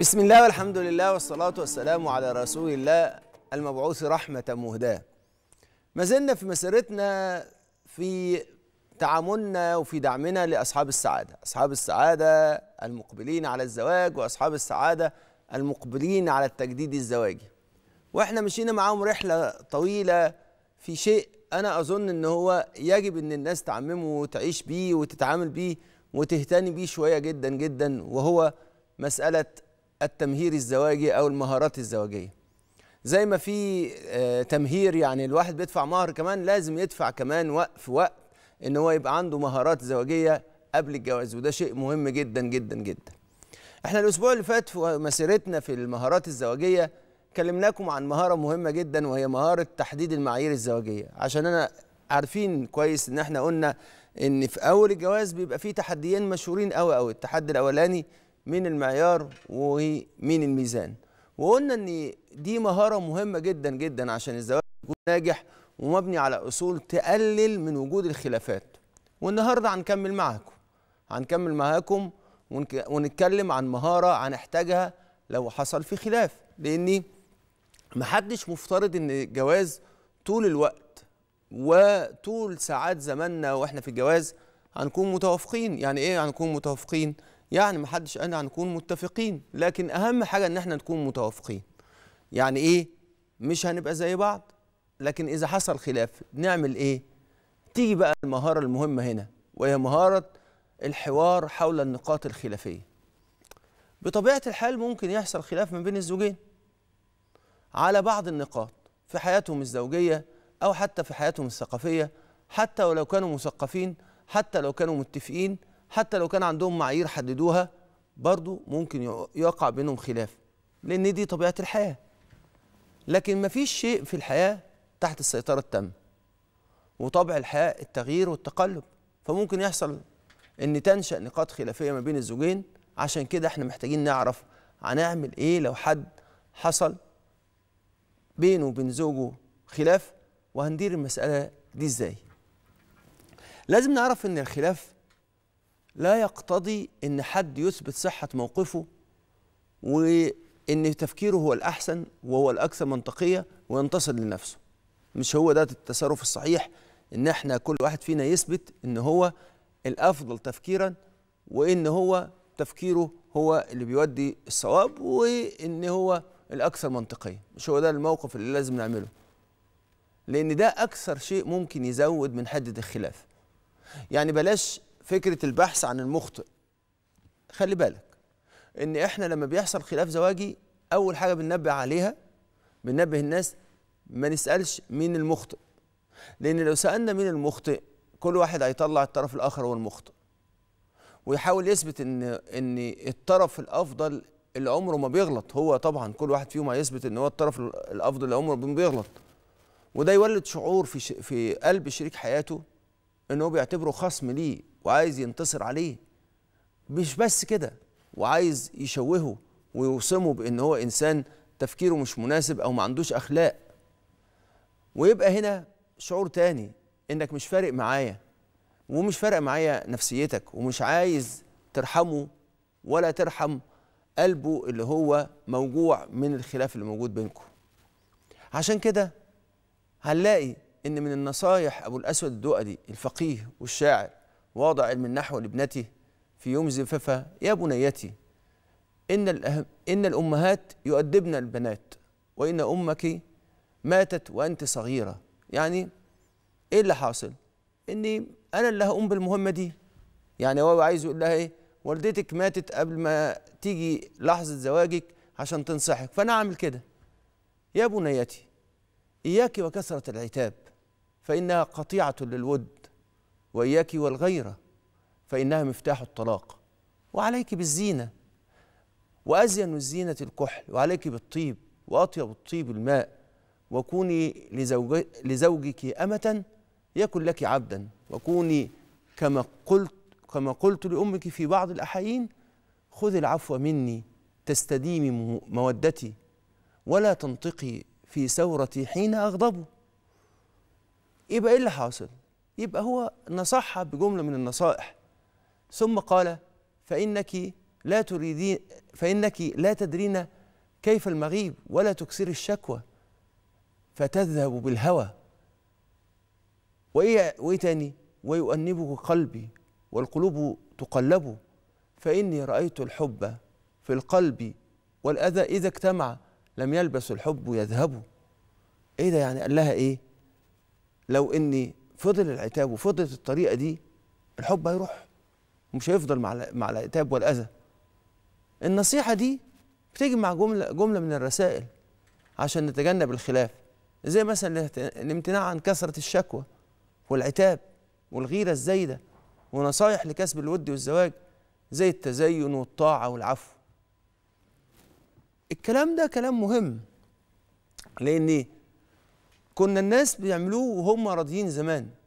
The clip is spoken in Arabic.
بسم الله والحمد لله والصلاة والسلام على رسول الله المبعوث رحمة مهداة ما زلنا في مسيرتنا في تعاملنا وفي دعمنا لأصحاب السعادة أصحاب السعادة المقبلين على الزواج وأصحاب السعادة المقبلين على التجديد الزواجي وإحنا مشينا معاهم رحلة طويلة في شيء أنا أظن إن هو يجب إن الناس تعممه وتعيش بيه وتتعامل بيه وتهتني بيه شوية جدا جدا وهو مسألة التمهير الزواجي او المهارات الزواجيه زي ما في آه، تمهير يعني الواحد بيدفع مهر كمان لازم يدفع كمان وقف وقت ان هو يبقى عنده مهارات زواجيه قبل الجواز وده شيء مهم جدا جدا جدا احنا الاسبوع اللي فات في مسيرتنا في المهارات الزواجيه كلمناكم عن مهاره مهمه جدا وهي مهاره تحديد المعايير الزواجيه عشان انا عارفين كويس ان احنا قلنا ان في اول الجواز بيبقى فيه تحديين مشهورين قوي قوي التحدي الاولاني مين المعيار ومين الميزان وقلنا ان دي مهاره مهمه جدا جدا عشان الزواج يكون ناجح ومبني على اصول تقلل من وجود الخلافات والنهارده هنكمل معاكم هنكمل معاكم ونتكلم عن مهاره هنحتاجها لو حصل في خلاف لان محدش مفترض ان الجواز طول الوقت وطول ساعات زماننا واحنا في الجواز هنكون متوافقين يعني ايه هنكون متوافقين يعني ما حدش قال هنكون متفقين لكن اهم حاجه ان احنا نكون متوافقين يعني ايه مش هنبقى زي بعض لكن اذا حصل خلاف نعمل ايه تيجي بقى المهاره المهمه هنا وهي مهاره الحوار حول النقاط الخلافيه بطبيعه الحال ممكن يحصل خلاف ما بين الزوجين على بعض النقاط في حياتهم الزوجيه او حتى في حياتهم الثقافيه حتى ولو كانوا مثقفين حتى لو كانوا متفقين حتى لو كان عندهم معايير حددوها برضو ممكن يقع بينهم خلاف لأن دي طبيعة الحياة لكن مفيش شيء في الحياة تحت السيطرة التامة وطبع الحياة التغيير والتقلب فممكن يحصل ان تنشأ نقاط خلافية ما بين الزوجين عشان كده احنا محتاجين نعرف هنعمل ايه لو حد حصل بينه وبين زوجه خلاف وهندير المسألة دي ازاي لازم نعرف ان الخلاف لا يقتضي ان حد يثبت صحه موقفه وان تفكيره هو الاحسن وهو الاكثر منطقيه وينتصر لنفسه مش هو ده التصرف الصحيح ان احنا كل واحد فينا يثبت ان هو الافضل تفكيرا وان هو تفكيره هو اللي بيودي الصواب وان هو الاكثر منطقيه مش هو ده الموقف اللي لازم نعمله لان ده اكثر شيء ممكن يزود من حده الخلاف يعني بلاش فكره البحث عن المخطئ خلي بالك ان احنا لما بيحصل خلاف زواجي اول حاجه بننبه عليها بننبه الناس ما نسالش مين المخطئ لان لو سالنا مين المخطئ كل واحد هيطلع الطرف الاخر هو المخطئ ويحاول يثبت ان ان الطرف الافضل اللي عمره ما بيغلط هو طبعا كل واحد فيهم هيثبت ان هو الطرف الافضل اللي عمره ما بيغلط وده يولد شعور في ش... في قلب شريك حياته ان هو بيعتبره خصم ليه وعايز ينتصر عليه مش بس كده وعايز يشوهه ويوصمه بان هو انسان تفكيره مش مناسب او ما عندوش اخلاق ويبقى هنا شعور تاني انك مش فارق معايا ومش فارق معايا نفسيتك ومش عايز ترحمه ولا ترحم قلبه اللي هو موجوع من الخلاف اللي موجود بينكم عشان كده هنلاقي ان من النصايح ابو الاسود الدؤدي الفقيه والشاعر واضع علم النحو لابنته في يوم زفافها يا بنيتي إن, إن الأمهات يؤدبن البنات وإن أمك ماتت وأنت صغيرة يعني إيه اللي حاصل؟ إني أنا اللي هقوم بالمهمة دي يعني هو عايز يقول لها إيه؟ والدتك ماتت قبل ما تيجي لحظة زواجك عشان تنصحك فأنا أعمل كده يا بنيتي إياك وكثرة العتاب فإنها قطيعة للود وإياك والغيرة فإنها مفتاح الطلاق وعليك بالزينة وأزين الزينة الكحل وعليك بالطيب وأطيب الطيب الماء وكوني لزوج لزوجك أمة يكن لك عبدا وكوني كما قلت كما قلت لأمك في بعض الأحايين خذ العفو مني تستديم مودتي ولا تنطقي في ثورتي حين أغضب يبقى إيه اللي حاصل؟ يبقى هو نصحها بجملة من النصائح ثم قال فإنك لا تريدين فإنك لا تدرين كيف المغيب ولا تكسر الشكوى فتذهب بالهوى وإيه, وإيه تاني ويؤنبك قلبي والقلوب تقلب فإني رأيت الحب في القلب والأذى إذا اجتمع لم يلبس الحب يذهب إيه ده يعني قال لها إيه لو إني فضل العتاب وفضلت الطريقه دي الحب هيروح ومش هيفضل مع مع العتاب والاذى النصيحه دي بتيجي مع جمله جمله من الرسائل عشان نتجنب الخلاف زي مثلا الامتناع عن كثره الشكوى والعتاب والغيره الزايده ونصايح لكسب الود والزواج زي التزين والطاعه والعفو الكلام ده كلام مهم لان كنا الناس بيعملوه وهم راضيين زمان